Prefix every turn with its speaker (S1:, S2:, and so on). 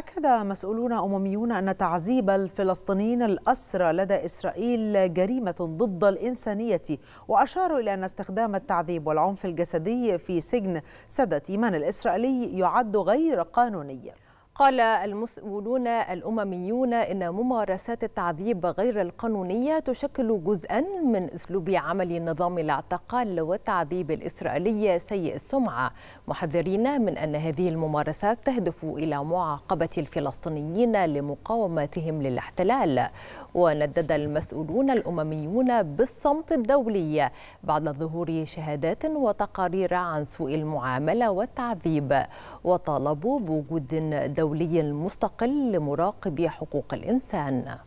S1: أكد مسؤولون أمميون أن تعذيب الفلسطينيين الأسرى لدى إسرائيل جريمة ضد الإنسانية وأشاروا إلى أن استخدام التعذيب والعنف الجسدي في سجن سادة إيمان الإسرائيلي يعد غير قانوني
S2: قال المسؤولون الأمميون إن ممارسات التعذيب غير القانونية تشكل جزءا من أسلوب عمل نظام الاعتقال والتعذيب الإسرائيلي سيء السمعة محذرين من أن هذه الممارسات تهدف إلى معاقبة الفلسطينيين لمقاومتهم للاحتلال وندد المسؤولون الأمميون بالصمت الدولي بعد ظهور شهادات وتقارير عن سوء المعاملة والتعذيب وطالبوا بوجود دولي الدولي المستقل لمراقبي حقوق الإنسان